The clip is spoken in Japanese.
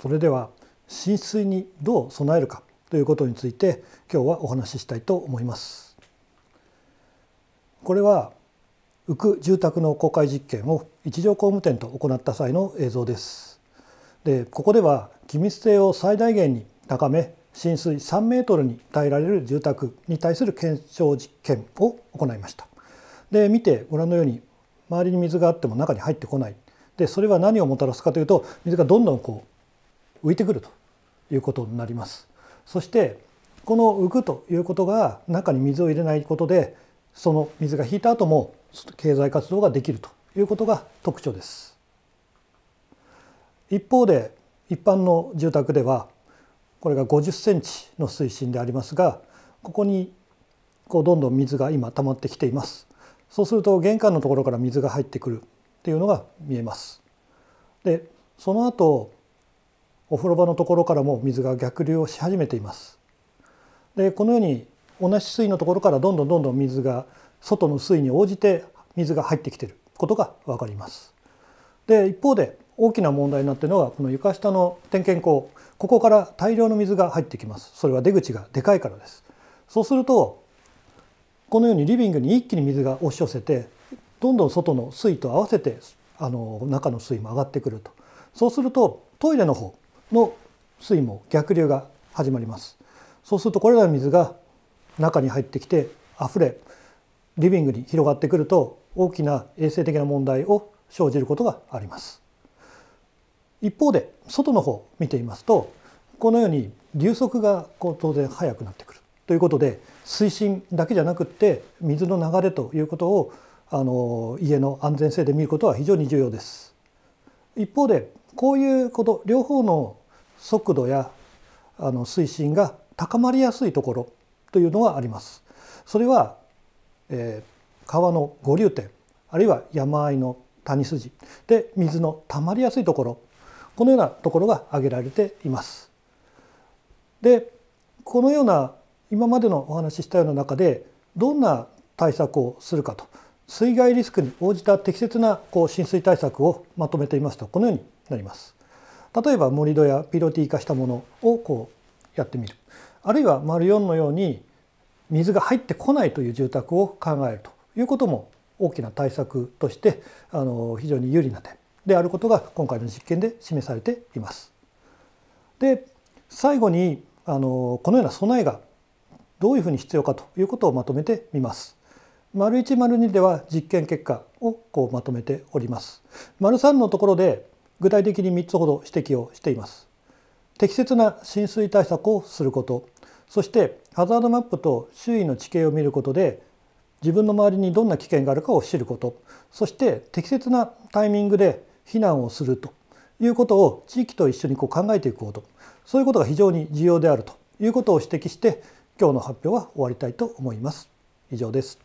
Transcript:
それでは浸水にどう備えるかということについて今日はお話ししたいと思います。これは浮く住宅の公開実験を一条工務店と行った際の映像です。でここでは気密性を最大限に高め浸水3メートルに耐えられる住宅に対する検証実験を行いました。で見てご覧のように周りに水があっても中に入ってこないでそれは何をもたらすかというと水がどんどんこう浮いてくるということになります。そしてこの浮くということが中に水を入れないことでその水が引いた後も経済活動ができるということが特徴です。一方で一般の住宅ではこれが50センチの水深でありますがここにこうどんどん水が今溜まってきていますそうすると玄関のところから水が入ってくるっていうのが見えますでその後お風呂場のところからも水が逆流をし始めていますでこのように同じ水位のところからどんどんどんどん水が外の水位に応じて水が入ってきていることが分かりますで一方で大きな問題になっているのがこの床下の点検口ここから大量の水が入ってきますそれは出口がでかいからですそうするとこのようにリビングに一気に水が押し寄せてどんどん外の水位と合わせてあの中の水位も上がってくるとそうするとトイレの方の水も逆流が始まりますそうするとこれらの水が中に入ってきて溢れリビングに広がってくると大きな衛生的な問題を生じることがあります一方で外の方を見てみますとこのように流速がこう当然速くなってくるということで水深だけじゃなくって水の流れということをあの家の安全性で見ることは非常に重要です一方でこういうこと両方の速度やあの推進が高まりやすいところというのがあります。それは、えー、川の五流点あるいは山あいの谷筋で水の溜まりやすいところこのようなところが挙げられています。でこのような今までのお話ししたような中でどんな対策をするかと水害リスクに応じた適切なこう浸水対策をまとめていますとこのようになります。例えば盛り土やピロティ化したものをこうやってみるあるいは丸4のように水が入ってこないという住宅を考えるということも大きな対策としてあの非常に有利な点であることが今回の実験で示されています。で最後にあのこのような備えがどういうふうに必要かということをまとめてみます。丸1丸2では実験結果をこうまとめております。丸3のところで具体的に3つほど指摘をしています適切な浸水対策をすることそしてハザードマップと周囲の地形を見ることで自分の周りにどんな危険があるかを知ることそして適切なタイミングで避難をするということを地域と一緒にこう考えていくことそういうことが非常に重要であるということを指摘して今日の発表は終わりたいと思います。以上です。